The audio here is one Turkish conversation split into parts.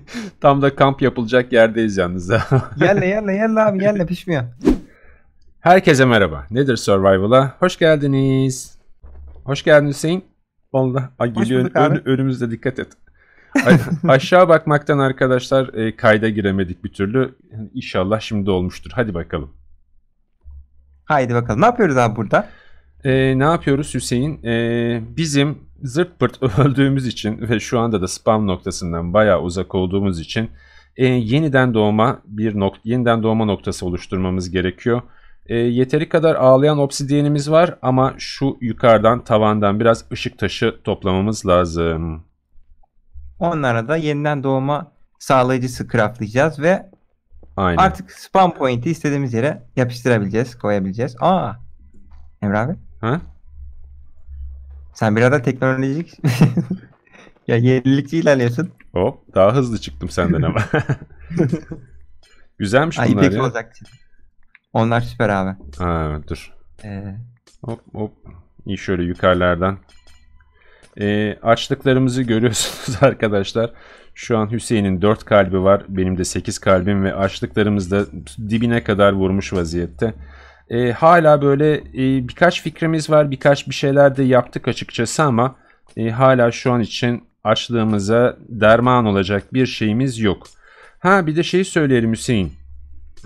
Tam da kamp yapılacak yerdeyiz yalnız. yerle yerle yerle abi yerle pişmiyor. Herkese merhaba. Nedir Survival'a? Hoş geldiniz. Hoş geldin Hüseyin. Valla ay geliyor ön, ön, önümüzde dikkat et. aşağı bakmaktan arkadaşlar e, kayda giremedik bir türlü. İnşallah şimdi olmuştur. Hadi bakalım. Haydi bakalım. Ne yapıyoruz abi burada? E, ne yapıyoruz Hüseyin? E, bizim zırt pırt öldüğümüz için ve şu anda da spam noktasından bayağı uzak olduğumuz için e, yeniden doğma bir nok yeniden doğma noktası oluşturmamız gerekiyor. E, yeteri kadar ağlayan obsidiyenimiz var ama şu yukarıdan tavandan biraz ışık taşı toplamamız lazım. Onlara da yeniden doğma sağlayıcı craftlayacağız ve Aynen. artık spam point'i istediğimiz yere yapıştırabileceğiz, koyabileceğiz. Aa! Emre abi. Ha? Sen biraz da teknolojik ya yenilikçi ilerliyorsun. Hop daha hızlı çıktım senden ama. Güzelmiş Ay, bunlar İpek ya. olacak. Onlar süper abi. Ha, dur. Ee... Hop hop. İyi şöyle yukarılardan. Ee, açlıklarımızı görüyorsunuz arkadaşlar. Şu an Hüseyin'in 4 kalbi var. Benim de 8 kalbim ve açlıklarımız da dibine kadar vurmuş vaziyette. E, hala böyle e, birkaç fikrimiz var. Birkaç bir şeyler de yaptık açıkçası ama e, hala şu an için açlığımıza derman olacak bir şeyimiz yok. Ha bir de şey söyleyelim Hüseyin.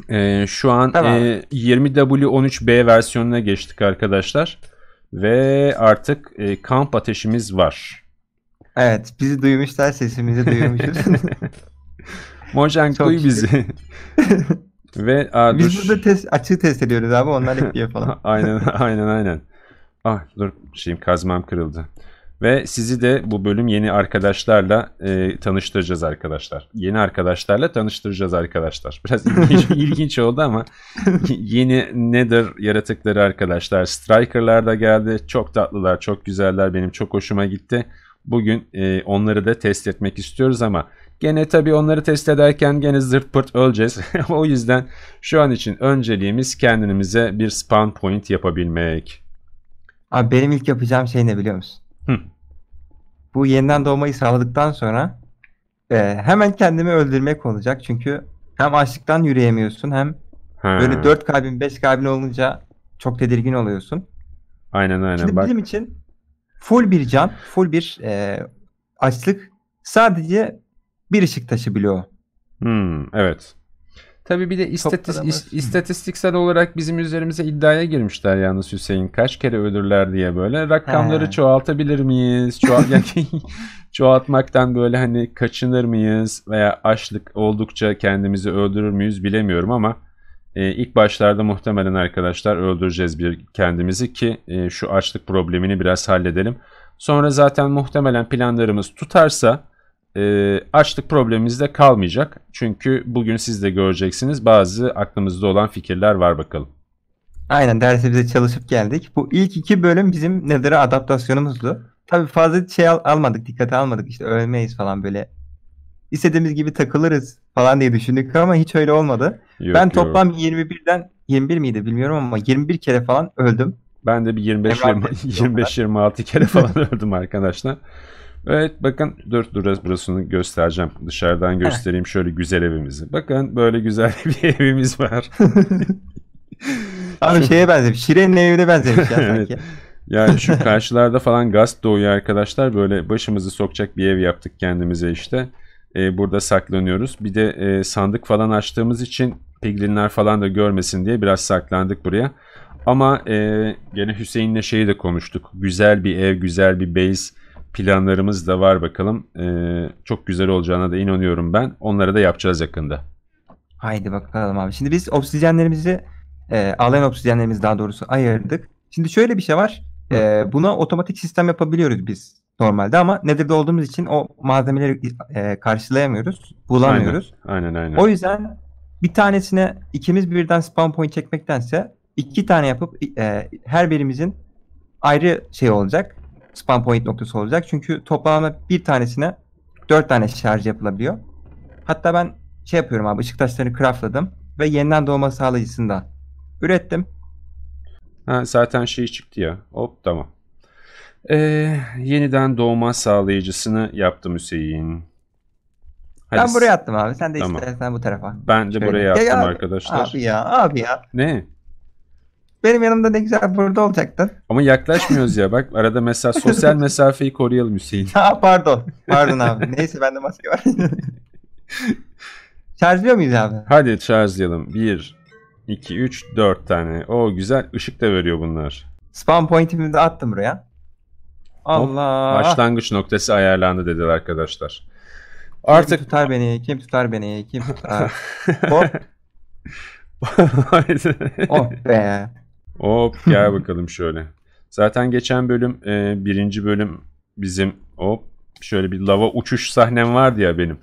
E, şu an tamam. e, 20W13B versiyonuna geçtik arkadaşlar. Ve artık e, kamp ateşimiz var. Evet bizi duymuşlar sesimizi duymuşuz. Mojang duy bizi. Ve aa, Biz dur. burada test, açığı test ediyoruz abi onlar ekliyor falan. aynen aynen aynen. Ah dur şeyim kazmam kırıldı. Ve sizi de bu bölüm yeni arkadaşlarla e, tanıştıracağız arkadaşlar. Yeni arkadaşlarla tanıştıracağız arkadaşlar. Biraz ilginç, ilginç oldu ama yeni nedir yaratıkları arkadaşlar. Striker'lar da geldi. Çok tatlılar, çok güzeller. Benim çok hoşuma gitti. Bugün e, onları da test etmek istiyoruz ama Gene tabii onları test ederken gene zırt pırt öleceğiz. o yüzden şu an için önceliğimiz kendimize bir spawn point yapabilmek. Abi benim ilk yapacağım şey ne biliyor musun? Hı. Bu yeniden doğmayı sağladıktan sonra e, hemen kendimi öldürmek olacak. Çünkü hem açlıktan yürüyemiyorsun hem ha. böyle 4 kalbin 5 kalbin olunca çok tedirgin oluyorsun. Aynen aynen. Şimdi Bak. bizim için full bir can, full bir e, açlık sadece bir ışık taşı bloğu. Hmm, evet. Tabi bir de istatis, istatistiksel olarak bizim üzerimize iddiaya girmişler yalnız Hüseyin. Kaç kere ölürler diye böyle. Rakamları He. çoğaltabilir miyiz? Çoğal çoğaltmaktan böyle hani kaçınır mıyız? Veya açlık oldukça kendimizi öldürür müyüz bilemiyorum ama e, ilk başlarda muhtemelen arkadaşlar öldüreceğiz bir kendimizi ki e, şu açlık problemini biraz halledelim. Sonra zaten muhtemelen planlarımız tutarsa e, açlık problemimiz de kalmayacak. Çünkü bugün siz de göreceksiniz bazı aklımızda olan fikirler var bakalım. Aynen dersimize çalışıp geldik. Bu ilk iki bölüm bizim Nether'a adaptasyonumuzdu. Tabi fazla şey al- almadık, dikkate almadık. İşte ölmeyiz falan böyle. İstediğimiz gibi takılırız falan diye düşündük ama hiç öyle olmadı. Yok, ben yok. toplam 21'den 21 miydi bilmiyorum ama 21 kere falan öldüm. Ben de bir 25 25-26 kere falan öldüm arkadaşlar. Evet bakın dur dur burasını göstereceğim. Dışarıdan göstereyim şöyle güzel evimizi. Bakın böyle güzel bir evimiz var. Abi şeye benzemiş. Şiren'in evine benzemiş ya sanki. evet. Yani şu karşılarda falan gaz doğuyor arkadaşlar. Böyle başımızı sokacak bir ev yaptık kendimize işte. Ee, burada saklanıyoruz. Bir de e, sandık falan açtığımız için piglinler falan da görmesin diye biraz saklandık buraya. Ama e, gene Hüseyin'le şeyi de konuştuk. Güzel bir ev, güzel bir base planlarımız da var bakalım. Ee, çok güzel olacağına da inanıyorum ben. Onları da yapacağız yakında. Haydi bakalım abi. Şimdi biz oksijenlerimizi e, alan obsidyenlerimizi daha doğrusu ayırdık. Şimdi şöyle bir şey var. E, buna otomatik sistem yapabiliyoruz biz normalde ama nedirde olduğumuz için o malzemeleri e, karşılayamıyoruz. Bulamıyoruz. Aynen, aynen aynen. O yüzden bir tanesine ikimiz birden spawn point çekmektense iki tane yapıp e, her birimizin ayrı şey olacak spam point noktası olacak. Çünkü toplamda bir tanesine 4 tane şarj yapılabiliyor. Hatta ben şey yapıyorum abi ışık taşlarını craftladım ve yeniden doğma sağlayıcısını da ürettim. Ha, zaten şey çıktı ya. Hop tamam. Ee, yeniden doğma sağlayıcısını yaptım Hüseyin. Hadi. Ben buraya attım abi. Sen de tamam. istersen bu tarafa. Ben de Şöyle. buraya attım ya, arkadaşlar. Abi ya abi ya. Ne? Benim yanımda ne güzel burada olacaktın. Ama yaklaşmıyoruz ya bak arada mesela sosyal mesafeyi koruyalım Hüseyin. Ha pardon. Pardon abi. Neyse bende maske var. Şarjlıyor muyuz abi? Hadi şarjlayalım. 1, 2, 3, 4 tane. O güzel ışık da veriyor bunlar. Spam point'imi de attım buraya. Allah. Hop, başlangıç noktası ayarlandı dediler arkadaşlar. Artık kim tutar beni, kim tutar beni, kim tutar. Hop. oh be. Hop gel bakalım şöyle. Zaten geçen bölüm e, birinci bölüm bizim hop şöyle bir lava uçuş sahnem vardı ya benim.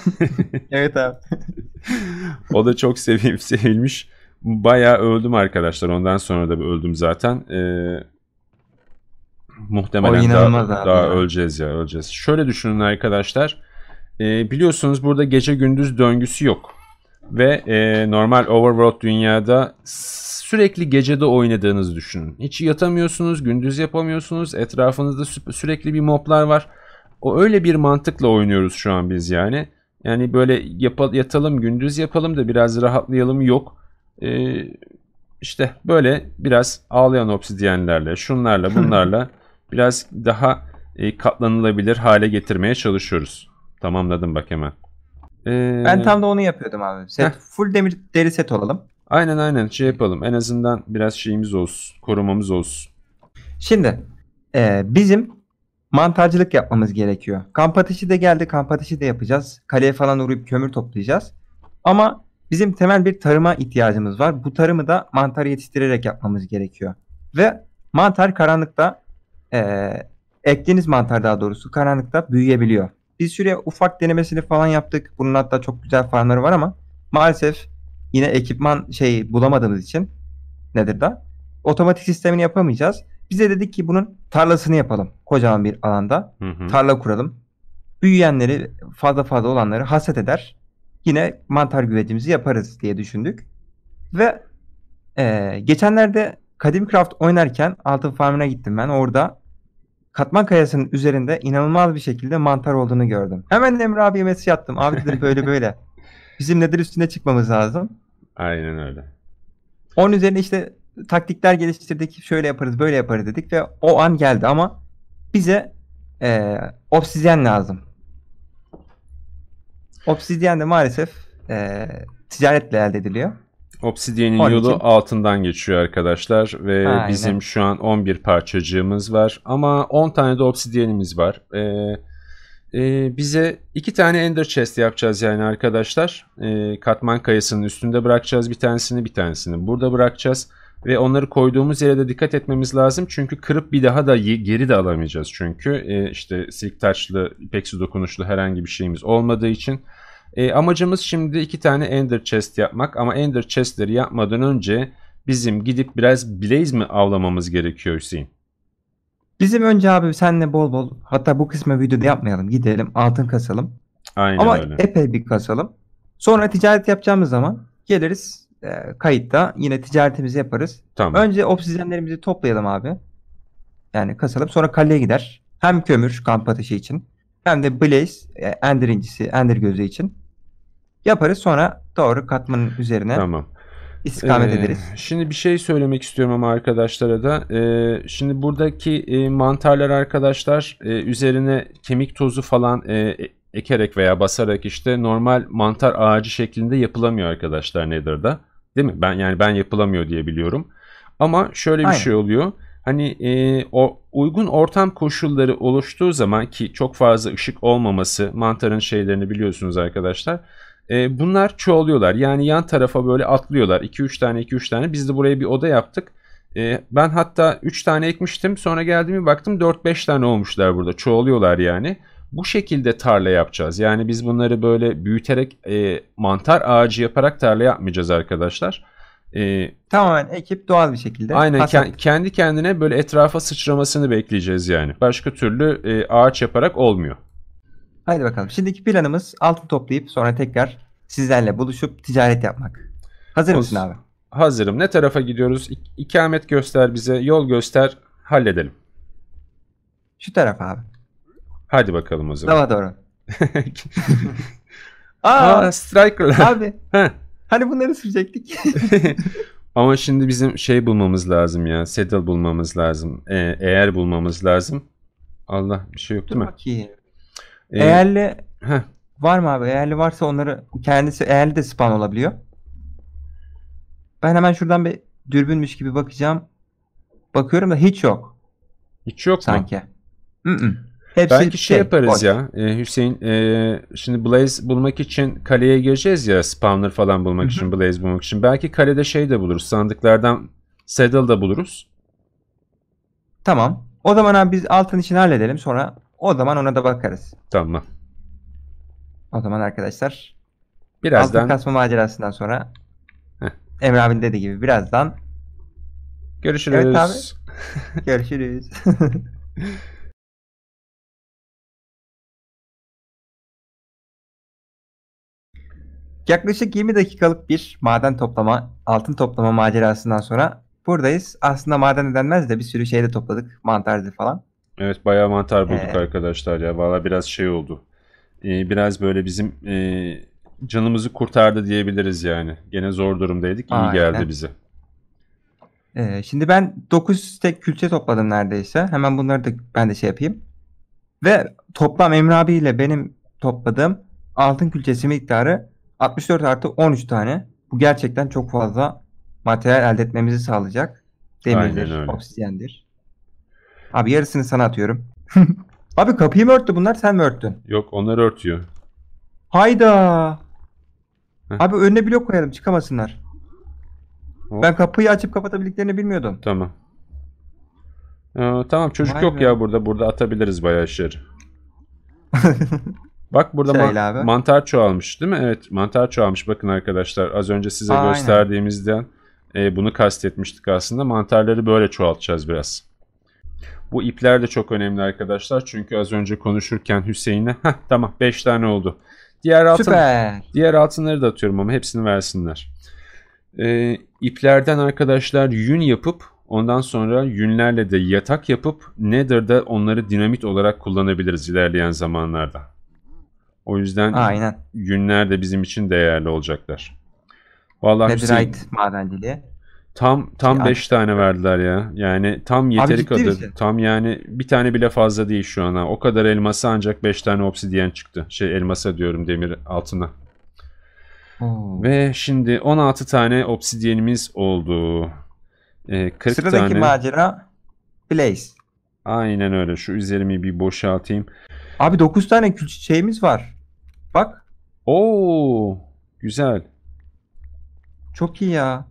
evet abi. o da çok sevim, sevilmiş. Bayağı öldüm arkadaşlar. Ondan sonra da öldüm zaten. Ee, muhtemelen daha, daha öleceğiz ya öleceğiz. Şöyle düşünün arkadaşlar. Ee, biliyorsunuz burada gece gündüz döngüsü yok. Ve e, normal Overworld dünyada sürekli gecede oynadığınızı düşünün. Hiç yatamıyorsunuz, gündüz yapamıyorsunuz. Etrafınızda sü- sürekli bir moblar var. O öyle bir mantıkla oynuyoruz şu an biz yani. Yani böyle yatalım, gündüz yapalım da biraz rahatlayalım yok. Ee, işte böyle biraz ağlayan obsidiyenlerle, şunlarla, bunlarla biraz daha e, katlanılabilir hale getirmeye çalışıyoruz. Tamamladım bak hemen. Ee... Ben tam da onu yapıyordum abi. Set, full demir deri set olalım. Aynen aynen şey yapalım. En azından biraz şeyimiz olsun. Korumamız olsun. Şimdi e, bizim mantarcılık yapmamız gerekiyor. Kamp ateşi de geldi. Kamp ateşi de yapacağız. Kaleye falan uğrayıp kömür toplayacağız. Ama bizim temel bir tarıma ihtiyacımız var. Bu tarımı da mantar yetiştirerek yapmamız gerekiyor. Ve mantar karanlıkta e, ektiğiniz mantar daha doğrusu karanlıkta büyüyebiliyor. Biz şuraya ufak denemesini falan yaptık. Bunun hatta çok güzel farmları var ama maalesef yine ekipman şey bulamadığımız için nedir da otomatik sistemini yapamayacağız. Bize dedik ki bunun tarlasını yapalım. Kocaman bir alanda hı hı. tarla kuralım. Büyüyenleri fazla fazla olanları haset eder. Yine mantar güvecimizi yaparız diye düşündük. Ve e, geçenlerde Kadim Craft oynarken altın farmına gittim ben. Orada katman kayasının üzerinde inanılmaz bir şekilde mantar olduğunu gördüm. Hemen Emre abiye mesaj attım. Abi dedim böyle böyle. Bizim nedir üstüne çıkmamız lazım. Aynen öyle. Onun üzerine işte taktikler geliştirdik. Şöyle yaparız, böyle yaparız dedik ve o an geldi ama bize e, obsidyen lazım. Obsidyen de maalesef e, ticaretle elde ediliyor. Obsidian'in yolu için. altından geçiyor arkadaşlar ve Aynen. bizim şu an 11 parçacığımız var ama 10 tane de obsidian'imiz var. Ee, ee, bize iki tane Ender Chest yapacağız yani arkadaşlar. Ee, katman kayasının üstünde bırakacağız bir tanesini bir tanesini burada bırakacağız. Ve onları koyduğumuz yere de dikkat etmemiz lazım. Çünkü kırıp bir daha da geri de alamayacağız. Çünkü e, işte silk taçlı, ipeksi dokunuşlu herhangi bir şeyimiz olmadığı için. E, amacımız şimdi iki tane Ender Chest yapmak. Ama Ender Chest'leri yapmadan önce bizim gidip biraz Blaze mi avlamamız gerekiyor Hüseyin? Bizim önce abi senle bol bol hatta bu kısmı videoda yapmayalım. Gidelim altın kasalım. Aynen Ama öyle. epey bir kasalım. Sonra ticaret yapacağımız zaman geliriz e, kayıtta yine ticaretimizi yaparız. Tamam. Önce obsidyenlerimizi toplayalım abi. Yani kasalım. Sonra kaleye gider. Hem kömür kamp ateşi için hem de Blaze e, Ender incisi Ender gözü için. Yaparız sonra doğru katmanın üzerine. Tamam istikamet ee, ederiz. Şimdi bir şey söylemek istiyorum ama arkadaşlara da. Ee, şimdi buradaki e, mantarlar arkadaşlar e, üzerine kemik tozu falan e, e, ekerek veya basarak işte normal mantar ağacı şeklinde yapılamıyor arkadaşlar Nether'da. Değil mi? Ben yani ben yapılamıyor diye biliyorum. Ama şöyle bir Aynen. şey oluyor. Hani e, o uygun ortam koşulları oluştuğu zaman ki çok fazla ışık olmaması mantarın şeylerini biliyorsunuz arkadaşlar. E, bunlar çoğalıyorlar. Yani yan tarafa böyle atlıyorlar. 2-3 tane 2-3 tane. Biz de buraya bir oda yaptık. E, ben hatta 3 tane ekmiştim. Sonra geldiğimi baktım 4-5 tane olmuşlar burada. Çoğalıyorlar yani. Bu şekilde tarla yapacağız. Yani biz bunları böyle büyüterek e, mantar ağacı yaparak tarla yapmayacağız arkadaşlar. E, Tamamen ekip doğal bir şekilde. Aynen ke- kendi kendine böyle etrafa sıçramasını bekleyeceğiz yani. Başka türlü e, ağaç yaparak olmuyor. Haydi bakalım. Şimdiki planımız altın toplayıp sonra tekrar sizlerle buluşup ticaret yapmak. Hazır mısın abi? Hazırım. Ne tarafa gidiyoruz? İkamet göster bize, yol göster, halledelim. Şu taraf abi. Hadi bakalım o zaman. Dava doğru. Aa, Aa Striker'lar. Abi. hani bunları sürecektik. Ama şimdi bizim şey bulmamız lazım ya. Saddle bulmamız lazım. Ee, eğer bulmamız lazım. Allah bir şey yok Dur değil mi? Ee, eğerli heh. var mı abi? Eğerli varsa onları kendisi eğerli de spawn olabiliyor. Ben hemen şuradan bir dürbünmüş gibi bakacağım. Bakıyorum da hiç yok. Hiç yok sanki. mu? Sanki. Mm Hepsi Belki şey, şey yaparız boş. ya e, Hüseyin e, şimdi Blaze bulmak için kaleye gireceğiz ya spawner falan bulmak Hı -hı. için Blaze bulmak için. Belki kalede şey de buluruz sandıklardan Saddle da buluruz. Tamam. O zaman abi biz altın için halledelim sonra o zaman ona da bakarız. Tamam. O zaman arkadaşlar birazdan altın kasma macerasından sonra Heh. Emre abin dediği gibi birazdan görüşürüz. Evet abi. görüşürüz. Yaklaşık 20 dakikalık bir maden toplama, altın toplama macerasından sonra buradayız. Aslında maden denmez de bir sürü şey de topladık. Mantardı falan. Evet bayağı mantar bulduk ee, arkadaşlar ya. Valla biraz şey oldu. Ee, biraz böyle bizim e, canımızı kurtardı diyebiliriz yani. Gene zor durumdaydık. İyi aynen. geldi bize. Ee, şimdi ben 9 tek külçe topladım neredeyse. Hemen bunları da ben de şey yapayım. Ve toplam Emre abiyle benim topladığım altın külçesi miktarı 64 artı 13 tane. Bu gerçekten çok fazla materyal elde etmemizi sağlayacak. Demirdir, oksijendir. Abi yarısını sana atıyorum. Abi kapıyı mı örttü bunlar sen mi örttün? Yok onlar örtüyor. Hayda. Heh. Abi önüne blok koyalım çıkamasınlar. Hop. Ben kapıyı açıp kapatabildiklerini bilmiyordum. Tamam. Ee, tamam çocuk Vay yok be. ya burada. Burada atabiliriz bayağı işleri. Bak burada ma- mantar çoğalmış değil mi? Evet mantar çoğalmış bakın arkadaşlar. Az önce size Aynen. gösterdiğimizden e, bunu kastetmiştik aslında. Mantarları böyle çoğaltacağız biraz. Bu ipler de çok önemli arkadaşlar. Çünkü az önce konuşurken Hüseyin'e heh, tamam 5 tane oldu. Diğer altın, Süper. diğer altınları da atıyorum ama hepsini versinler. Ee, iplerden arkadaşlar yün yapıp ondan sonra yünlerle de yatak yapıp Nether'da onları dinamit olarak kullanabiliriz ilerleyen zamanlarda. O yüzden Aynen. yünler de bizim için değerli olacaklar. Vallahi Netherite Hüseyin, madenciliği. Tam tam 5 tane verdiler ya. Yani tam yeteri kadar. Misin? Tam yani bir tane bile fazla değil şu ana O kadar elması ancak 5 tane obsidiyen çıktı. Şey elmasa diyorum demir altına. Hmm. Ve şimdi 16 tane obsidiyenimiz oldu. Ee, 40 Sıradaki tane... macera Blaze. Aynen öyle. Şu üzerimi bir boşaltayım. Abi 9 tane kül şeyimiz var. Bak. Oo, güzel. Çok iyi ya.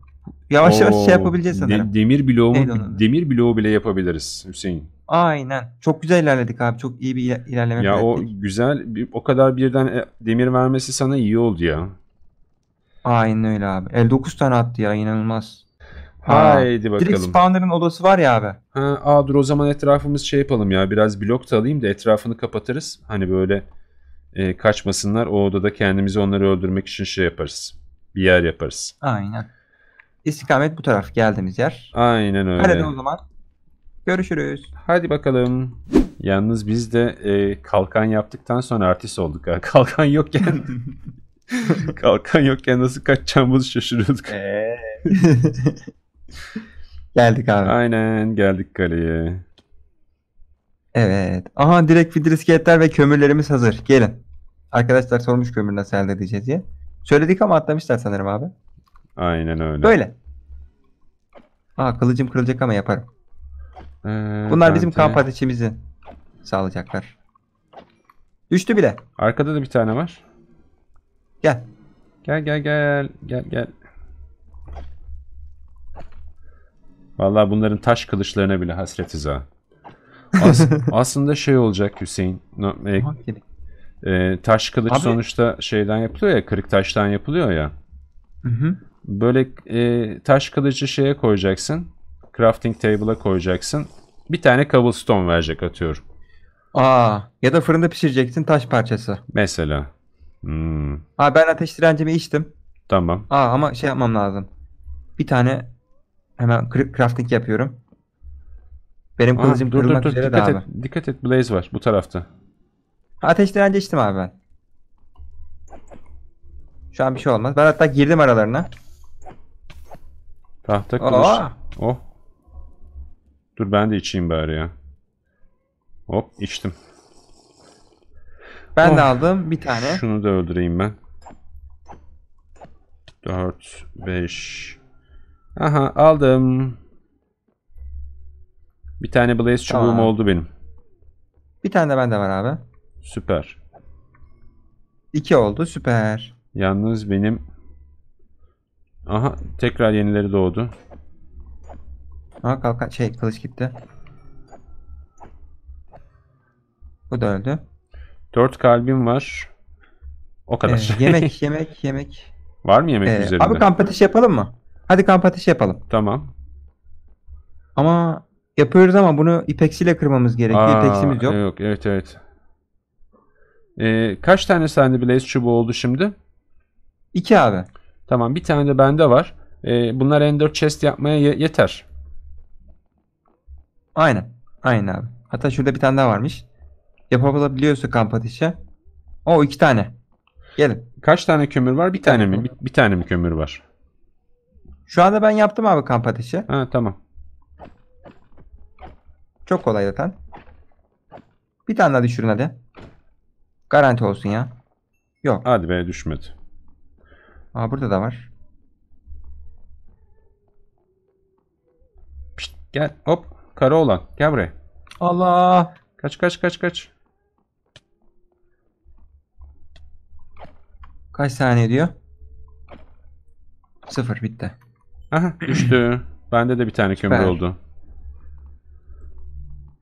Yavaş Oo, yavaş şey yapabileceğiz sanırım. De, demir bloğu demir bloğu bile yapabiliriz Hüseyin. Aynen. Çok güzel ilerledik abi. Çok iyi bir ilerleme Ya o ettik. güzel o kadar birden e, demir vermesi sana iyi oldu ya. Aynen öyle abi. 59 tane attı ya inanılmaz. Ha, Haydi bakalım. Direkt spawner'ın odası var ya abi. Ha, aa, dur o zaman etrafımız şey yapalım ya. Biraz blok da alayım da etrafını kapatırız. Hani böyle e, kaçmasınlar. O odada kendimizi onları öldürmek için şey yaparız. Bir yer yaparız. Aynen. İstikamet bu taraf geldiğimiz yer. Aynen öyle. Hadi o zaman. Görüşürüz. Hadi bakalım. Yalnız biz de e, kalkan yaptıktan sonra artist olduk ha. Kalkan yokken kalkan yokken nasıl kaçacağımızı şaşırıyorduk. geldik abi. Aynen geldik kaleye. Evet. Aha direkt fidrisketler ve kömürlerimiz hazır. Gelin. Arkadaşlar sormuş kömür nasıl elde edeceğiz diye. Söyledik ama atlamışlar sanırım abi. Aynen öyle. Böyle. Aa kılıcım kırılacak ama yaparım. Ee, Bunlar bence... bizim kamp ateşimizi sağlayacaklar. Düştü bile. Arkada da bir tane var. Gel. Gel gel gel. Gel gel. Vallahi bunların taş kılıçlarına bile hasretiz ha. As aslında şey olacak Hüseyin. No, e, e, taş kılıç Abi. sonuçta şeyden yapılıyor ya, kırık taştan yapılıyor ya. Hı hı. Böyle e, taş kılıcı şeye koyacaksın. Crafting table'a koyacaksın. Bir tane cobblestone verecek atıyorum. Aa ya da fırında pişireceksin taş parçası. Mesela. Hmm. Aa ben ateş direncimi içtim. Tamam. Aa ama şey yapmam lazım. Bir tane hemen crafting yapıyorum. Benim kılıcım Aa, dur, kırılmak dur, dur, üzere dikkat et, abi. Dikkat et Blaze var bu tarafta. Ateş direnci içtim abi ben. Şu an bir şey olmaz. Ben hatta girdim aralarına. Tahta kılıç. Aa. Oh. Dur ben de içeyim bari ya. Hop içtim. Ben oh. de aldım bir tane. Şunu da öldüreyim ben. 4, 5. Aha aldım. Bir tane blaze tamam. çubuğum oldu benim. Bir tane de bende var abi. Süper. İki oldu süper. Yalnız benim Aha tekrar yenileri doğdu. Aha kalkan şey kılıç gitti. Bu da öldü. Dört kalbim var. O kadar. Ee, yemek yemek yemek. Var mı yemek ee, üzerinde? Abi kamp ateşi yapalım mı? Hadi kamp ateşi yapalım. Tamam. Ama yapıyoruz ama bunu ipeksiyle kırmamız gerekiyor. Aa, İpeksimiz yok. Yok evet evet. Ee, kaç tane sende blaze çubuğu oldu şimdi? İki abi. Tamam bir tane de bende var. E, bunlar Ender Chest yapmaya ye- yeter. Aynen. Aynen abi. Hatta şurada bir tane daha varmış. Yapabiliyorsa kamp ateşi. O iki tane. Gelin. Kaç tane kömür var? Bir tane mi? Bir, bir tane mi kömür var? Şu anda ben yaptım abi kamp ateşi. Ha tamam. Çok kolay zaten. Bir tane daha düşürün hadi. Garanti olsun ya. Yok. Hadi be düşmedi. Aa burada da var. Pişt, gel hop. Kara olan gel buraya. Allah. Kaç kaç kaç kaç. Kaç saniye diyor? Sıfır bitti. Aha düştü. Bende de bir tane kömür Süper. oldu.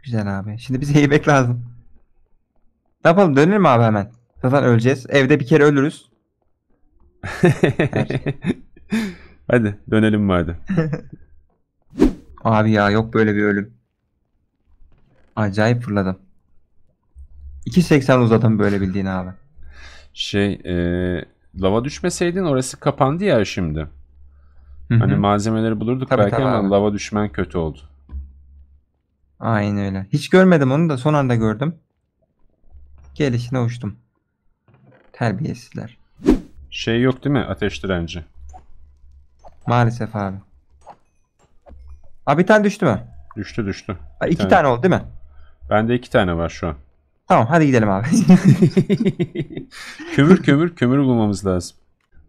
Güzel abi. Şimdi bize yemek lazım. Ne yapalım dönelim abi hemen. Zaten öleceğiz. Evde bir kere ölürüz. Şey. Hadi dönelim madem. Abi ya yok böyle bir ölüm. Acayip fırladım. 2.80 uzadım böyle bildiğin abi. Şey e, lava düşmeseydin orası kapandı ya şimdi. Hı-hı. Hani malzemeleri bulurduk tabii, belki tabii ama abi. lava düşmen kötü oldu. Aynen öyle. Hiç görmedim onu da son anda gördüm. Gelişine uçtum. Terbiyesizler. Şey yok değil mi? Ateş direnci. Maalesef abi. Abi bir tane düştü mü? Düştü düştü. Aa, iki tane. tane oldu değil mi? Bende iki tane var şu an. Tamam hadi gidelim abi. kömür kömür kömür bulmamız lazım.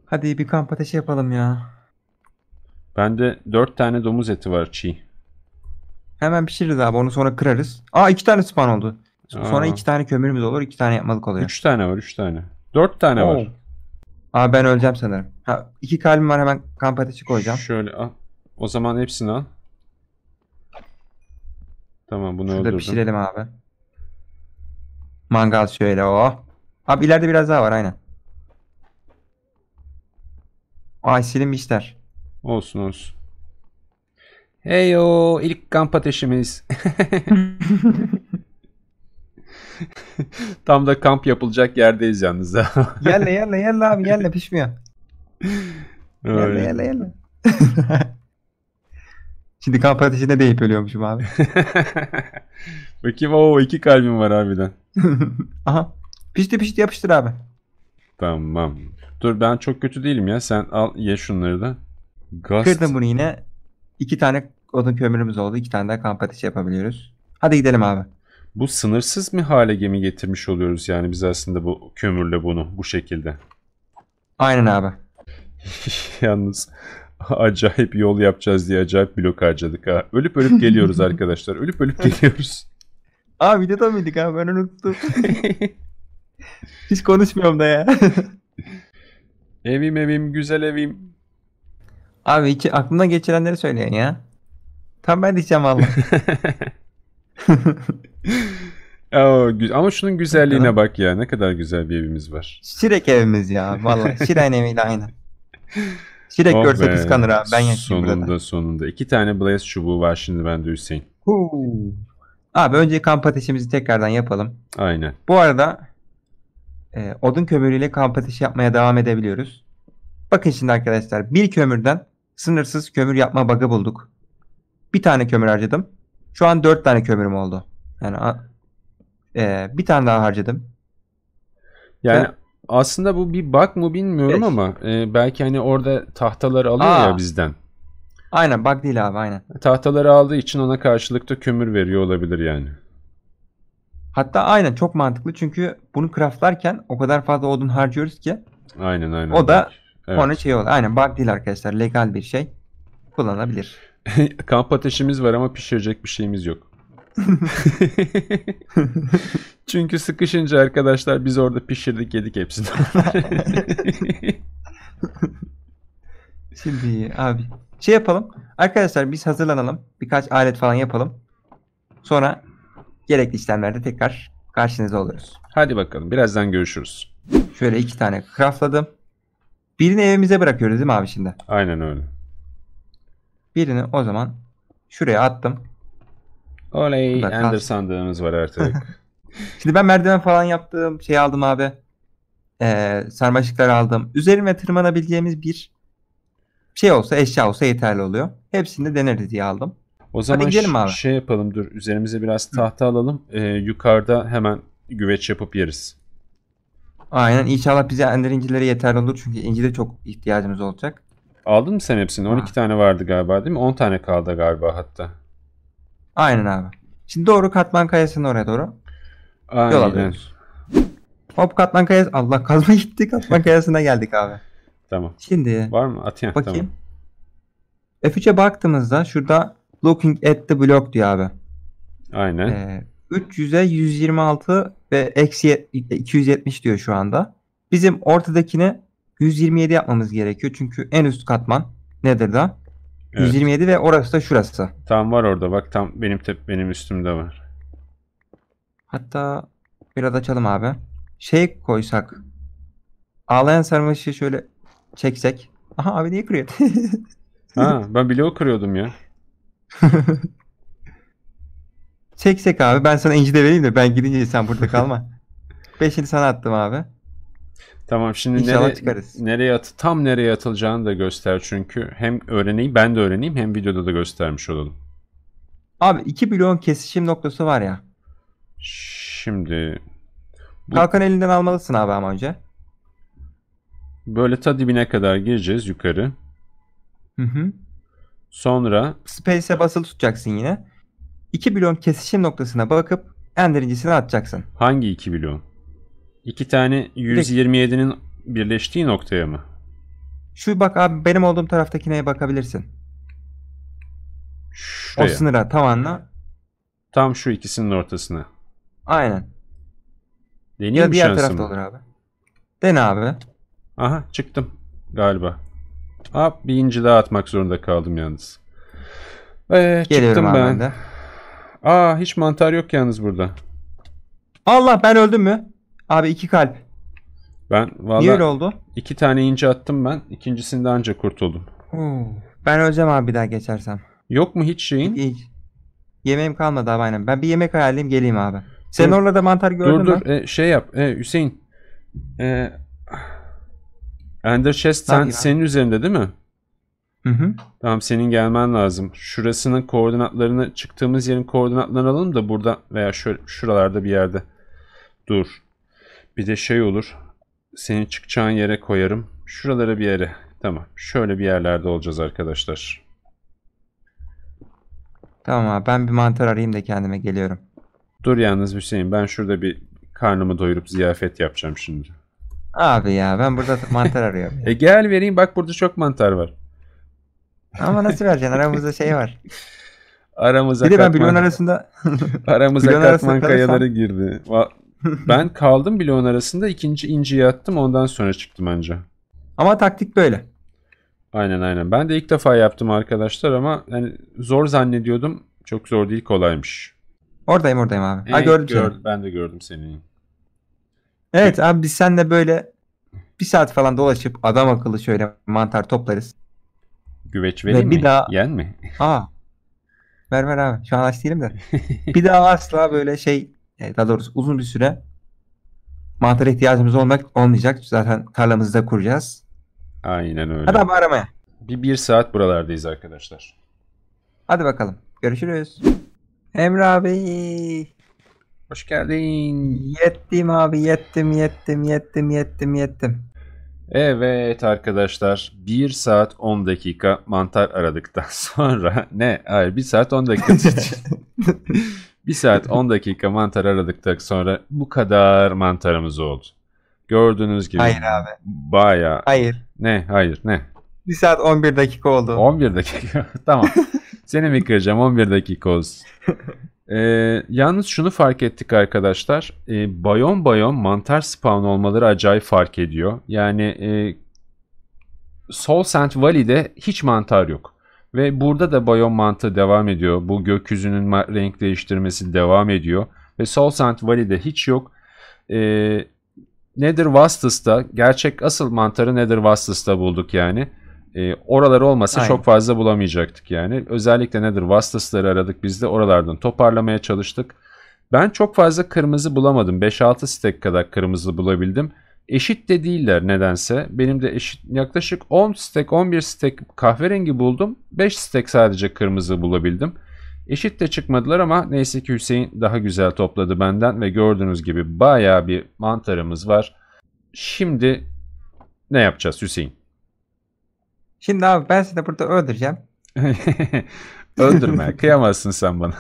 Hadi bir kamp ateşi yapalım ya. Bende dört tane domuz eti var çiğ. Hemen pişiririz abi onu sonra kırarız. Aa iki tane spawn oldu. Sonra iki tane kömürümüz olur iki tane yapmalık oluyor. Üç tane var üç tane. Dört tane Oo. var. Aa ben öleceğim sanırım. Ha, iki kalbim var hemen kamp ateşi koyacağım. Şöyle al. O zaman hepsini al. Tamam bunu Şurada öldürdüm. pişirelim abi. Mangal şöyle o. Oh. Abi ileride biraz daha var aynen. Ay işler. Olsun olsun. Heyo ilk kamp ateşimiz. Tam da kamp yapılacak yerdeyiz yalnız. yerle yerle yerle abi yerle pişmiyor. Öyle. Yerle yerle yerle. Şimdi kamp ateşinde deyip ölüyormuşum abi. Bakayım o iki kalbim var harbiden. Aha. Pişti pişti yapıştır abi. Tamam. Dur ben çok kötü değilim ya. Sen al ye şunları da. Gast. Kırdım bunu yine. İki tane odun kömürümüz oldu. İki tane daha kamp ateşi yapabiliyoruz. Hadi gidelim abi. Bu sınırsız mı hale gemi getirmiş oluyoruz yani biz aslında bu kömürle bunu bu şekilde. Aynen abi. Yalnız acayip yol yapacağız diye acayip blok harcadık ha. Ölüp ölüp geliyoruz arkadaşlar. Ölüp ölüp geliyoruz. Aa videoda mıydık ha ben unuttum. Hiç konuşmuyorum da ya. evim evim güzel evim. Abi hiç aklımdan geçirenleri söyleyin ya. Tam ben diyeceğim valla. Ama şunun güzelliğine bak ya. Ne kadar güzel bir evimiz var. Şirek evimiz ya. vallahi Şiren eviyle aynı. Şirek oh görse kıskanır abi. Ben yaşayayım Sonunda burada. sonunda. iki tane Blaze çubuğu var şimdi bende Hüseyin. Huu. Abi önce kamp ateşimizi tekrardan yapalım. Aynen. Bu arada e, odun kömürüyle kamp ateşi yapmaya devam edebiliyoruz. Bakın şimdi arkadaşlar bir kömürden sınırsız kömür yapma bug'ı bulduk. Bir tane kömür harcadım. Şu an 4 tane kömürüm oldu. Yani e, bir tane daha harcadım. Yani Ve, aslında bu bir bug mı bilmiyorum Beş. ama e, belki hani orada tahtaları alıyor Aa. ya bizden. Aynen bug değil abi aynen. Tahtaları aldığı için ona karşılıkta kömür veriyor olabilir yani. Hatta aynen çok mantıklı çünkü bunu craftlarken o kadar fazla odun harcıyoruz ki. Aynen aynen. O da evet. ona şey oldu. Aynen bug değil arkadaşlar legal bir şey kullanabilir. Kamp ateşimiz var ama pişirecek bir şeyimiz yok. Çünkü sıkışınca arkadaşlar biz orada pişirdik yedik hepsini. Şimdi abi şey yapalım. Arkadaşlar biz hazırlanalım. Birkaç alet falan yapalım. Sonra gerekli işlemlerde tekrar karşınızda oluruz. Hadi bakalım birazdan görüşürüz. Şöyle iki tane craftladım. Birini evimize bırakıyoruz değil mi abi şimdi? Aynen öyle. Birini o zaman şuraya attım. Oley Burada Ender sandığımız var artık. Şimdi ben merdiven falan yaptım. Şey aldım abi. Ee, sarmaşıklar aldım. Üzerime tırmanabileceğimiz bir şey olsa eşya olsa yeterli oluyor. Hepsini de deneriz diye aldım. O zaman Hadi abi. şey yapalım dur üzerimize biraz tahta alalım. Ee, yukarıda hemen güveç yapıp yeriz. Aynen inşallah bize ender incileri yeterli olur çünkü incide çok ihtiyacımız olacak. Aldın mı sen hepsini? 12 ha. tane vardı galiba değil mi? 10 tane kaldı galiba hatta. Aynen abi. Şimdi doğru Katman Kayası'nın oraya doğru. Aynen. Yol alıyoruz. Hop Katman Kayası. Allah kazma gitti. Katman Kayası'na geldik abi. Tamam. Şimdi. Var mı? Atayım. Bakayım. Tamam. F3'e baktığımızda şurada looking at the block diyor abi. Aynen. Ee, 300'e 126 ve eksi 270 diyor şu anda. Bizim ortadakini 127 yapmamız gerekiyor. Çünkü en üst katman nedir da? Evet. 127 ve orası da şurası. Tam var orada bak tam benim tep benim üstümde var. Hatta biraz açalım abi. Şey koysak. Ağlayan sarmaşığı şöyle çeksek. Aha abi niye kırıyor? ha ben bile o kırıyordum ya. çeksek abi ben sana inci de vereyim de ben gidince sen burada kalma. Beşini sana attım abi. Tamam şimdi İnşallah nereye at tam nereye atılacağını da göster çünkü hem öğreneyim ben de öğreneyim hem videoda da göstermiş olalım. Abi 2 milyon kesişim noktası var ya. Şimdi bu... Kalkan elinden almalısın abi ama önce. Böyle ta dibine kadar gireceğiz yukarı. Hı hı. Sonra Space'e basılı tutacaksın yine. 2 milyon kesişim noktasına bakıp en derincisini atacaksın. Hangi 2 milyon? İki tane 127'nin birleştiği noktaya mı? Şu bak abi benim olduğum taraftakineye bakabilirsin. Şuraya. O sınıra anla. Tam şu ikisinin ortasına. Aynen. Deneyim ya diğer tarafta mı? olur abi. Dene abi. Aha çıktım galiba. Hop bir inci daha atmak zorunda kaldım yalnız. Ee, çıktım ben. ben de. Aa hiç mantar yok yalnız burada. Allah ben öldüm mü? Abi iki kalp. Ben valla Niye öyle oldu? iki tane ince attım ben. İkincisinde anca kurtuldum. Oo, hmm. Ben öleceğim abi bir daha geçersem. Yok mu hiç şeyin? İyi. Yemeğim kalmadı abi aynen. Ben bir yemek ayarlayayım geleyim abi. Sen Dur. orada mantar gördün mü? dur dur. e, şey yap. E, Hüseyin. E, Ender Chest sen, senin üzerinde değil mi? Hı hı. Tamam senin gelmen lazım. Şurasının koordinatlarını çıktığımız yerin koordinatlarını alalım da burada veya şöyle şuralarda bir yerde. Dur. Bir de şey olur. seni çıkacağın yere koyarım. Şuralara bir yere. Tamam. Şöyle bir yerlerde olacağız arkadaşlar. Tamam abi ben bir mantar arayayım da kendime geliyorum. Dur yalnız Hüseyin ben şurada bir karnımı doyurup ziyafet yapacağım şimdi. Abi ya ben burada mantar arıyorum. e gel vereyim bak burada çok mantar var. Ama nasıl vereceksin aramızda şey var. Aramıza bir de ben katman... arasında aramıza katman arasında kayaları girdi ben kaldım bile bloğun arasında ikinci inci yattım ondan sonra çıktım anca. Ama taktik böyle. Aynen aynen. Ben de ilk defa yaptım arkadaşlar ama yani zor zannediyordum. Çok zor değil kolaymış. Oradayım oradayım abi. Evet, ha, gördüm gör, Ben de gördüm seni. Evet abi biz seninle böyle bir saat falan dolaşıp adam akıllı şöyle mantar toplarız. Güveç vereyim Ve bir mi? Daha... Yen mi? Aa. Ver ver abi. Şu an aç değilim de. bir daha asla böyle şey e, daha doğrusu uzun bir süre mantara ihtiyacımız olmak olmayacak. Zaten tarlamızı da kuracağız. Aynen öyle. Hadi abi aramaya. Bir, bir saat buralardayız arkadaşlar. Hadi bakalım. Görüşürüz. Emre abi. Hoş geldin. Yettim abi yettim yettim yettim yettim yettim. Evet arkadaşlar 1 saat 10 dakika mantar aradıktan sonra ne hayır 1 saat 10 dakika Bir saat 10 dakika mantar aradıktan sonra bu kadar mantarımız oldu. Gördüğünüz gibi. Hayır abi. Baya. Hayır. Ne hayır ne? bir saat 11 dakika oldu. 11 dakika tamam. Seni mi kıracağım 11 dakika olsun. Ee, yalnız şunu fark ettik arkadaşlar. Ee, bayon bayon mantar spawn olmaları acayip fark ediyor. Yani e, Soul Sand Valley'de hiç mantar yok. Ve burada da Bayon mantığı devam ediyor. Bu gökyüzünün renk değiştirmesi devam ediyor. Ve Sol Valley'de hiç yok. Ee, Nether Vastus'ta gerçek asıl mantarı Nether Vastus'ta bulduk yani. E, ee, oralar olmasa Aynen. çok fazla bulamayacaktık yani. Özellikle nedir? Vastasları aradık biz de oralardan toparlamaya çalıştık. Ben çok fazla kırmızı bulamadım. 5-6 stek kadar kırmızı bulabildim. Eşit de değiller nedense. Benim de eşit yaklaşık 10 stek 11 stek kahverengi buldum. 5 stek sadece kırmızı bulabildim. Eşit de çıkmadılar ama neyse ki Hüseyin daha güzel topladı benden ve gördüğünüz gibi baya bir mantarımız var. Şimdi ne yapacağız Hüseyin? Şimdi abi ben seni burada öldüreceğim. Öldürme kıyamazsın sen bana.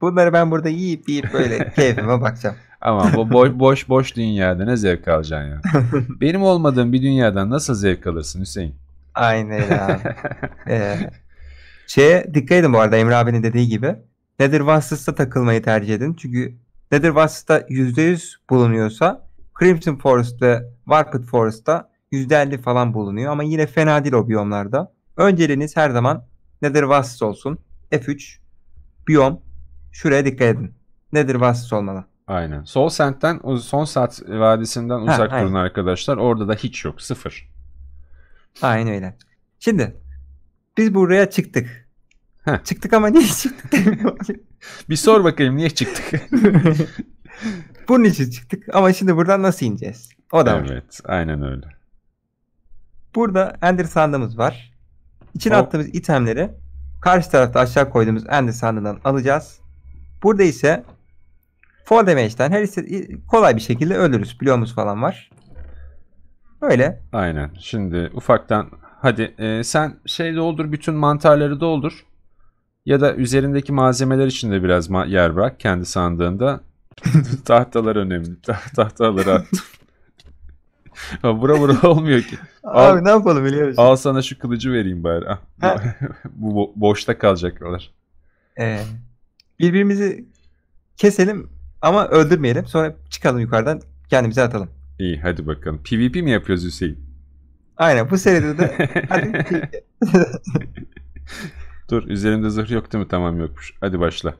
Bunları ben burada yiyip yiyip böyle keyfime bakacağım. Ama bu boş boş boş dünyada ne zevk alacaksın ya. Benim olmadığım bir dünyadan nasıl zevk alırsın Hüseyin? Aynen ya. ee, şeye dikkat edin bu arada Emre abinin dediği gibi. Nethervast'ta takılmayı tercih edin. Çünkü Nethervast'ta %100 bulunuyorsa Crimson Forest ve Warped Forest'ta %50 falan bulunuyor. Ama yine fena değil o biyomlarda. Önceliğiniz her zaman Nethervast olsun. F3 biyom şuraya dikkat edin. Nethervast olmalı. Aynen. Sol Sent'ten son saat vadisinden uzak ha, durun aynen. arkadaşlar. Orada da hiç yok. Sıfır. Aynen öyle. Şimdi biz buraya çıktık. Heh. Çıktık ama niye çıktık? bir sor bakayım niye çıktık? Bunun için çıktık ama şimdi buradan nasıl ineceğiz? O da Evet var. aynen öyle. Burada Ender sandığımız var. İçine o... attığımız itemleri karşı tarafta aşağı koyduğumuz Ender sandığından alacağız. Burada ise For damage'den her kolay bir şekilde ölürüz. Bloğumuz falan var. Öyle. Aynen. Şimdi ufaktan hadi e, sen şey doldur bütün mantarları doldur. Ya da üzerindeki malzemeler için de biraz ma- yer bırak kendi sandığında. Tahtalar önemli. Tahtaları attım. bura vura olmuyor ki. Al, Abi ne yapalım biliyor musun? Al sana şu kılıcı vereyim bari. Ah, Bu boşta kalacaklar. Ee, birbirimizi keselim ama öldürmeyelim. Sonra çıkalım yukarıdan kendimize atalım. İyi hadi bakalım. PvP mi yapıyoruz Hüseyin? Aynen bu seride de hadi Dur üzerimde zırh yok değil mi? Tamam yokmuş. Hadi başla.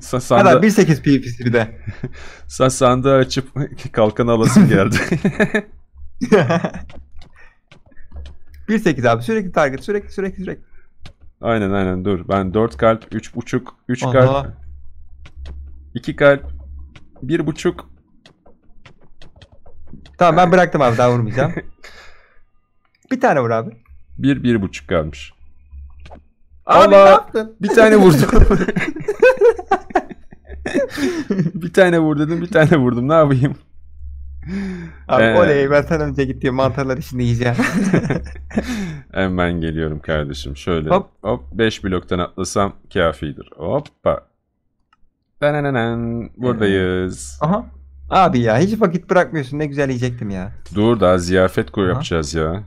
Sanda... Hatta 1.8 PvP'si bir de. Sa sandığı açıp kalkan alasım geldi. 1.8 abi sürekli target sürekli sürekli sürekli. Aynen aynen dur. Ben 4 kalp 3.5 3 Allah. kalp 2 kalp. Bir buçuk. Tamam ben bıraktım abi daha vurmayacağım. bir tane vur abi. Bir, bir buçuk kalmış. Abi ne Allah yaptın? bir tane vurdum. bir tane vur dedim bir tane vurdum ne yapayım? Abi Ee. oley ben sana önce gittiğim mantarları şimdi yiyeceğim. Hemen geliyorum kardeşim. Şöyle hop, Hop. 5 bloktan atlasam kafidir. Hoppa. Benenenen buradayız. Ee, aha. Abi ya hiç vakit bırakmıyorsun ne güzel yiyecektim ya. Dur da ziyafet koy yapacağız ya.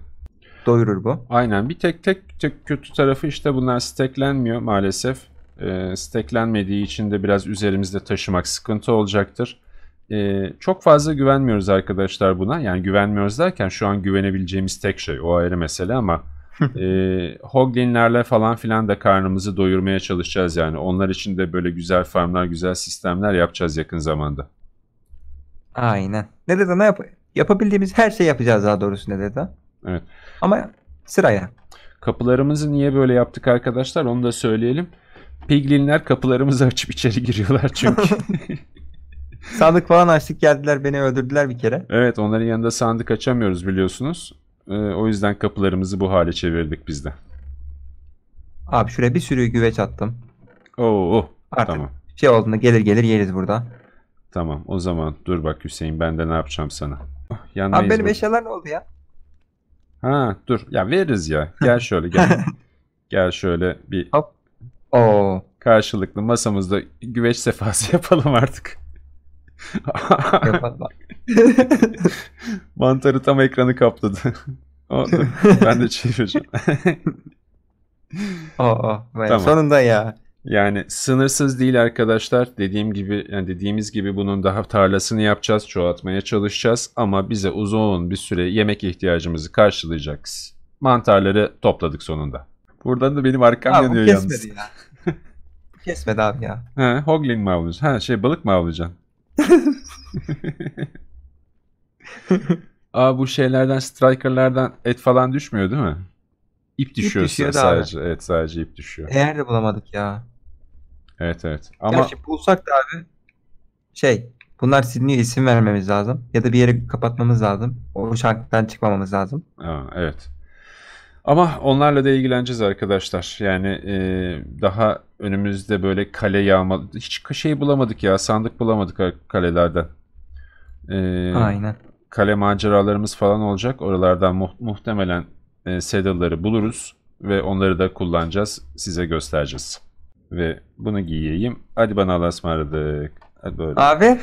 Doyurur bu. Aynen bir tek tek, tek kötü tarafı işte bunlar steklenmiyor maalesef. E, steklenmediği için de biraz üzerimizde taşımak sıkıntı olacaktır. E, çok fazla güvenmiyoruz arkadaşlar buna. Yani güvenmiyoruz derken şu an güvenebileceğimiz tek şey o ayrı mesele ama e, Hoglinlerle falan filan da karnımızı doyurmaya çalışacağız yani. Onlar için de böyle güzel farmlar, güzel sistemler yapacağız yakın zamanda. Aynen. Ne dedi ne yap yapabildiğimiz her şeyi yapacağız daha doğrusu ne dedi. Evet. Ama sıraya. Kapılarımızı niye böyle yaptık arkadaşlar onu da söyleyelim. Piglinler kapılarımızı açıp içeri giriyorlar çünkü. sandık falan açtık geldiler beni öldürdüler bir kere. Evet onların yanında sandık açamıyoruz biliyorsunuz. E, o yüzden kapılarımızı bu hale çevirdik biz de. Abi şuraya bir sürü güveç attım. Oo, oh, Artık tamam. şey olduğunda gelir gelir yeriz burada. Tamam o zaman dur bak Hüseyin ben de ne yapacağım sana. Oh, Abi benim bak. eşyalar ne oldu ya? Ha dur ya veririz ya. Gel şöyle gel. gel şöyle bir Hop. Oo. karşılıklı masamızda güveç sefası yapalım artık. Mantarı tam ekranı kapladı. ben de çevireceğim. Aa, tamam. sonunda ya. Yani sınırsız değil arkadaşlar. Dediğim gibi yani dediğimiz gibi bunun daha tarlasını yapacağız, çoğaltmaya çalışacağız ama bize uzun bir süre yemek ihtiyacımızı karşılayacağız. Mantarları topladık sonunda. Buradan da benim arkam abi, yanıyor yalnız. Kesmedi ya. kesmedi abi ya. He, hoglin mi avlayacaksın? Ha şey balık mı avlayacaksın? Aa bu şeylerden, strikerlardan et falan düşmüyor değil mi? İp düşüyor, düşüyor sadece. Abi. Evet sadece ip düşüyor. Eğer de bulamadık ya. Evet evet. Ama... Gerçi bulsak da abi şey bunlar siliniyor isim vermemiz lazım. Ya da bir yere kapatmamız lazım. O şarkıdan çıkmamamız lazım. Aa, evet. Ama onlarla da ilgileneceğiz arkadaşlar. Yani e, daha önümüzde böyle kale yağma... Hiç şey bulamadık ya. Sandık bulamadık kalelerden. E, Aynen. Kale maceralarımız falan olacak. Oralardan mu muhtemelen e, saddle'ları buluruz. Ve onları da kullanacağız. Size göstereceğiz. Ve bunu giyeyim. Hadi bana Allah'a ısmarladık. Hadi böyle. Abi.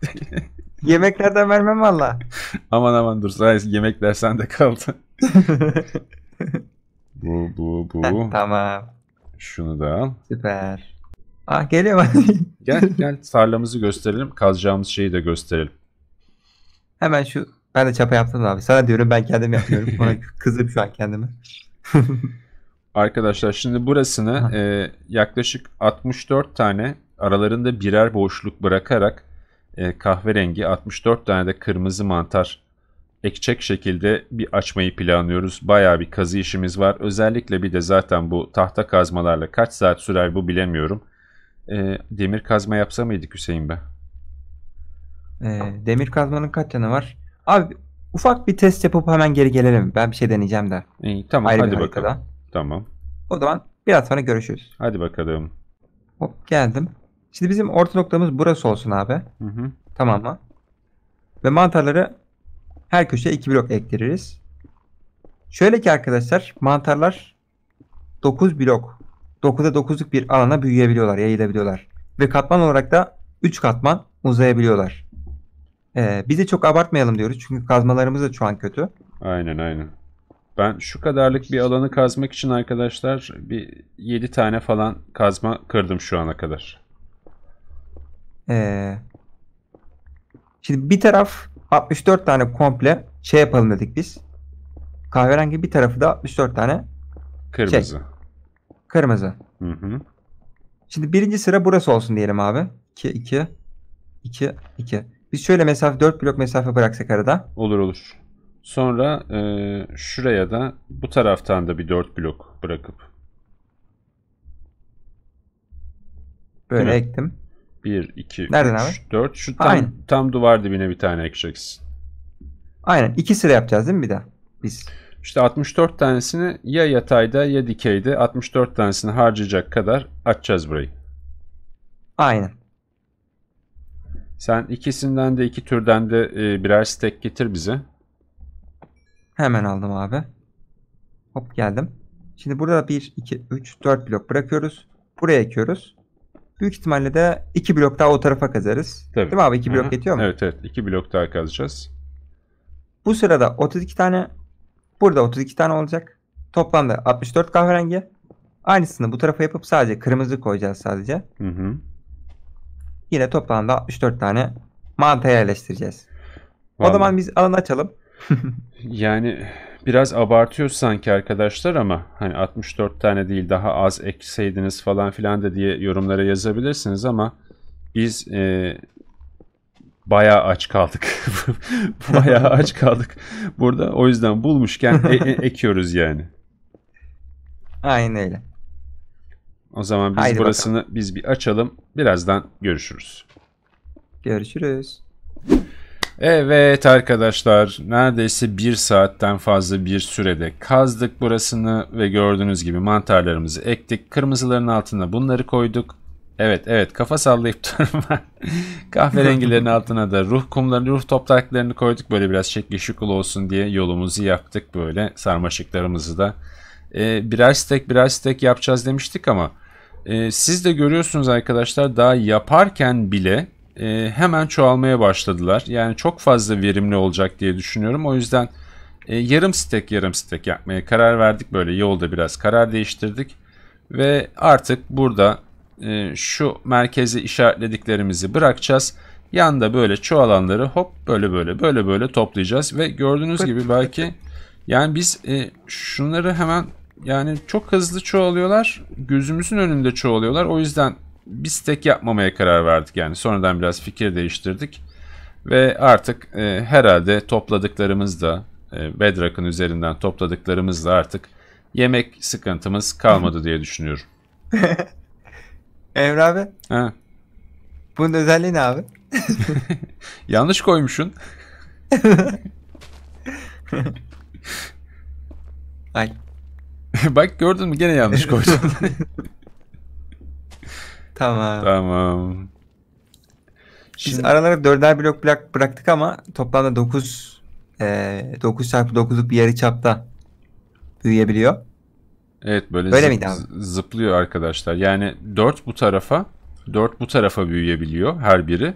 Yemeklerden vermem valla. aman aman dur. Yemek dersen kaldı bu bu bu. Heh, tamam. Şunu da al. Süper. Ah geliyor bak. gel gel tarlamızı gösterelim. Kazacağımız şeyi de gösterelim. Hemen şu ben de çapa yaptım abi. Sana diyorum ben kendim yapıyorum. Ona kızım şu an kendime. Arkadaşlar şimdi burasını e, yaklaşık 64 tane aralarında birer boşluk bırakarak e, kahverengi 64 tane de kırmızı mantar ekecek şekilde bir açmayı planlıyoruz. Bayağı bir kazı işimiz var. Özellikle bir de zaten bu tahta kazmalarla kaç saat sürer bu bilemiyorum. E, demir kazma yapsa mıydık Hüseyin be. E, ee, demir kazmanın kaç yanı var? Abi ufak bir test yapıp hemen geri gelelim. Ben bir şey deneyeceğim de. İyi tamam Ayrı hadi bakalım. Haritada. Tamam. O zaman biraz sonra görüşürüz. Hadi bakalım. Hop geldim. Şimdi bizim orta noktamız burası olsun abi. Hı hı. Tamam mı? Ve mantarları her köşeye 2 blok ektiririz. Şöyle ki arkadaşlar mantarlar 9 blok 9'da 9'luk bir alana büyüyebiliyorlar, yayılabiliyorlar. Ve katman olarak da 3 katman uzayabiliyorlar. Ee, biz de çok abartmayalım diyoruz çünkü kazmalarımız da şu an kötü. Aynen aynen. Ben şu kadarlık bir alanı kazmak için arkadaşlar bir 7 tane falan kazma kırdım şu ana kadar. Ee, şimdi bir taraf 64 tane komple şey yapalım dedik biz. Kahverengi bir tarafı da 64 tane şey, Kırmızı. Şey, kırmızı. Hı hı. Şimdi birinci sıra burası olsun diyelim abi. 2, 2, 2, 2. Biz şöyle mesafe 4 blok mesafe bıraksak arada. Olur olur. Sonra e, şuraya da bu taraftan da bir 4 blok bırakıp. Böyle ektim. 1, 2, Nereden 3, abi? 4. Şu tam, Aynen. tam duvar dibine bir tane ekleyeceksin. Aynen. iki sıra yapacağız değil mi bir daha? Biz. İşte 64 tanesini ya yatayda ya dikeyde 64 tanesini harcayacak kadar açacağız burayı. Aynen. Sen ikisinden de iki türden de e, birer stek getir bize. Hemen aldım abi. Hop geldim. Şimdi burada 1, 2, 3, 4 blok bırakıyoruz. Buraya ekiyoruz. Büyük ihtimalle de iki blok daha o tarafa kazarız. Tabii. Değil mi abi? İki Hı -hı. blok yetiyor mu? Evet evet. iki blok daha kazacağız. Bu sırada 32 tane burada 32 tane olacak. Toplamda 64 kahverengi. Aynısını bu tarafa yapıp sadece kırmızı koyacağız sadece. Hı hı. Yine toplamda 64 tane mantaya yerleştireceğiz. Vallahi. O zaman biz alanı açalım. yani biraz abartıyoruz sanki arkadaşlar ama hani 64 tane değil daha az ekseydiniz falan filan da diye yorumlara yazabilirsiniz ama biz e, bayağı aç kaldık. bayağı aç kaldık burada. O yüzden bulmuşken e- e- ekiyoruz yani. Aynen öyle. O zaman biz Haydi burasını bakalım. biz bir açalım. Birazdan görüşürüz. Görüşürüz. Evet arkadaşlar neredeyse bir saatten fazla bir sürede kazdık burasını ve gördüğünüz gibi mantarlarımızı ektik. Kırmızıların altına bunları koyduk. Evet evet kafa sallayıp durma. Kahverengilerin altına da ruh kumlarını, ruh topraklarını koyduk. Böyle biraz şekli şukul olsun diye yolumuzu yaptık böyle sarmaşıklarımızı da. Ee, birer stek birer stek yapacağız demiştik ama e, siz de görüyorsunuz arkadaşlar daha yaparken bile e, hemen çoğalmaya başladılar. Yani çok fazla verimli olacak diye düşünüyorum. O yüzden e, yarım stek yarım stek yapmaya karar verdik. Böyle yolda biraz karar değiştirdik. Ve artık burada e, şu merkezi işaretlediklerimizi bırakacağız. Yanda böyle çoğalanları hop böyle böyle böyle böyle toplayacağız. Ve gördüğünüz gibi belki yani biz e, şunları hemen yani çok hızlı çoğalıyorlar. Gözümüzün önünde çoğalıyorlar. O yüzden biz tek yapmamaya karar verdik. Yani sonradan biraz fikir değiştirdik. Ve artık e, herhalde topladıklarımız da e, Bedrock'ın üzerinden topladıklarımız da artık yemek sıkıntımız kalmadı diye düşünüyorum. Emre abi. Ha. Bunun özelliği ne abi? Yanlış koymuşsun. Ay. Bak gördün mü gene yanlış koydun. Tamam. Tamam. Biz Şimdi... aralara dörder blok bırak, bıraktık ama toplamda 9 e, 9 çarpı 9'luk bir yarı çapta büyüyebiliyor. Evet böyle, böyle zıp, zıplıyor arkadaşlar. Yani 4 bu tarafa 4 bu tarafa büyüyebiliyor her biri.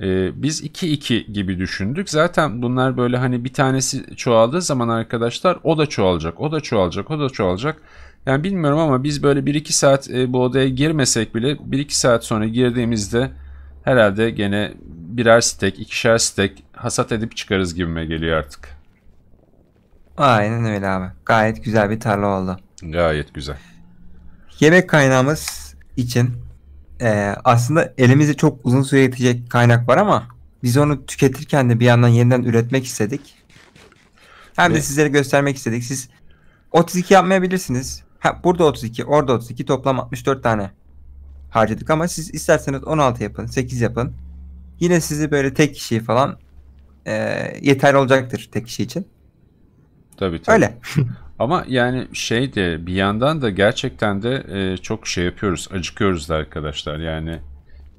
Ee, biz 2-2 gibi düşündük. Zaten bunlar böyle hani bir tanesi çoğaldığı zaman arkadaşlar o da çoğalacak, o da çoğalacak, o da çoğalacak. Yani bilmiyorum ama biz böyle 1-2 saat e, bu odaya girmesek bile 1-2 saat sonra girdiğimizde herhalde gene birer stek, ikişer stek hasat edip çıkarız gibime geliyor artık. Aynen öyle abi. Gayet güzel bir tarla oldu. Gayet güzel. Yemek kaynağımız için e, aslında elimizde çok uzun süre yetecek kaynak var ama biz onu tüketirken de bir yandan yeniden üretmek istedik. Hem Ve... de sizlere göstermek istedik. Siz 32 yapmayabilirsiniz. Ha, burada 32, orada 32 toplam 64 tane harcadık ama siz isterseniz 16 yapın, 8 yapın. Yine sizi böyle tek kişi falan e, yeterli olacaktır tek kişi için. Tabii tabii. Öyle. Ama yani şey de bir yandan da gerçekten de e, çok şey yapıyoruz, acıkıyoruz da arkadaşlar. Yani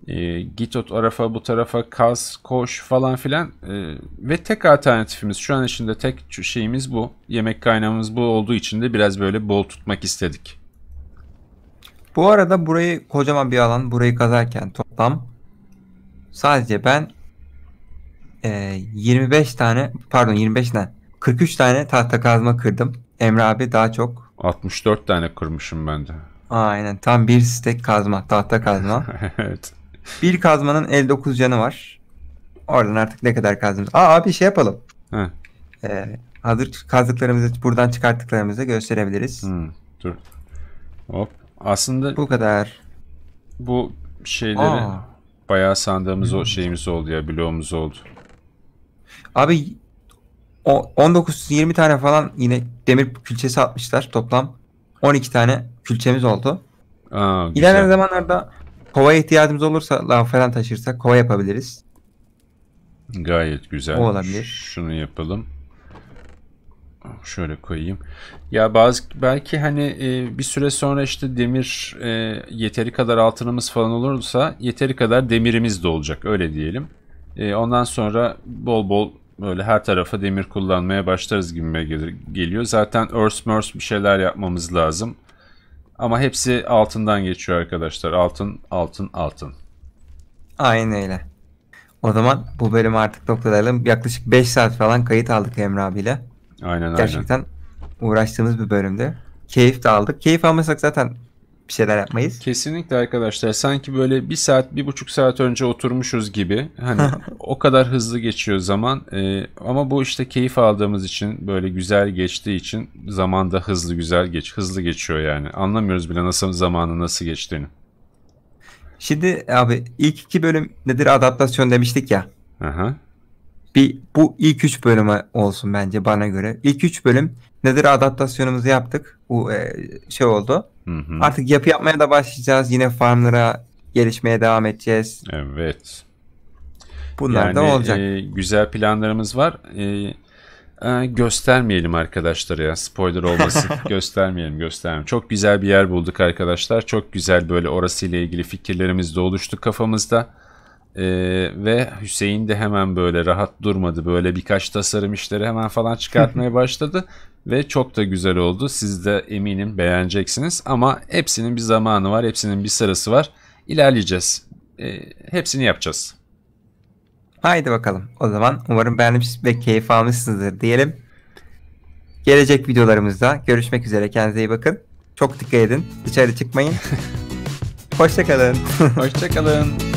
e, git o tarafa bu tarafa kaz, koş falan filan. E, ve tek alternatifimiz şu an içinde tek şeyimiz bu. Yemek kaynağımız bu olduğu için de biraz böyle bol tutmak istedik. Bu arada burayı kocaman bir alan burayı kazarken toplam sadece ben e, 25 tane pardon 25 tane 43 tane tahta kazma kırdım. Emre abi daha çok. 64 tane kırmışım ben de. Aynen tam bir stek kazma tahta kazma. evet. Bir kazmanın 59 canı var. Oradan artık ne kadar kazdığımız. Aa abi şey yapalım. He. Ee, hazır kazdıklarımızı buradan çıkarttıklarımızı gösterebiliriz. Hmm, dur. Hop. Aslında bu kadar. Bu şeyleri Aa. bayağı sandığımız hmm. o şeyimiz oldu ya bloğumuz oldu. Abi o 19-20 tane falan yine demir külçesi atmışlar toplam. 12 tane külçemiz oldu. Aa, güzel. İlerleyen zamanlarda Kova ihtiyacımız olursa lav falan taşırsak kova yapabiliriz. Gayet güzel. O olabilir. Şunu yapalım. Şöyle koyayım. Ya bazı belki hani e, bir süre sonra işte demir e, yeteri kadar altınımız falan olursa yeteri kadar demirimiz de olacak öyle diyelim. E, ondan sonra bol bol böyle her tarafa demir kullanmaya başlarız gibi geliyor. Zaten örs bir şeyler yapmamız lazım. Ama hepsi altından geçiyor arkadaşlar. Altın, altın, altın. Aynen öyle. O zaman bu bölümü artık noktalayalım. Yaklaşık 5 saat falan kayıt aldık Emre abiyle. Aynen Gerçekten aynen. Gerçekten uğraştığımız bir bölümde. Keyif de aldık. Keyif almasak zaten bir şeyler yapmayız. Kesinlikle arkadaşlar. Sanki böyle bir saat, bir buçuk saat önce oturmuşuz gibi. Hani o kadar hızlı geçiyor zaman. Ee, ama bu işte keyif aldığımız için böyle güzel geçtiği için zaman da hızlı güzel geç. Hızlı geçiyor yani. Anlamıyoruz bile nasıl zamanı nasıl geçtiğini. Şimdi abi ilk iki bölüm nedir adaptasyon demiştik ya. Aha bir bu ilk üç bölümü olsun bence bana göre. İlk üç bölüm nedir adaptasyonumuzu yaptık. Bu e, şey oldu. Hı hı. Artık yapı yapmaya da başlayacağız. Yine farmlara gelişmeye devam edeceğiz. Evet. Bunlar yani, da olacak. E, güzel planlarımız var. E, e, göstermeyelim arkadaşlar ya. Spoiler olmasın. göstermeyelim, göstermeyelim. Çok güzel bir yer bulduk arkadaşlar. Çok güzel böyle orası ile ilgili fikirlerimiz de oluştu kafamızda. Ee, ve Hüseyin de hemen böyle rahat durmadı. Böyle birkaç tasarım işleri hemen falan çıkartmaya başladı. Ve çok da güzel oldu. Siz de eminim beğeneceksiniz. Ama hepsinin bir zamanı var. Hepsinin bir sırası var. İlerleyeceğiz. Ee, hepsini yapacağız. Haydi bakalım. O zaman umarım beğenmiş ve keyif almışsınızdır diyelim. Gelecek videolarımızda görüşmek üzere. Kendinize iyi bakın. Çok dikkat edin. Dışarı çıkmayın. Hoşçakalın. Hoşçakalın.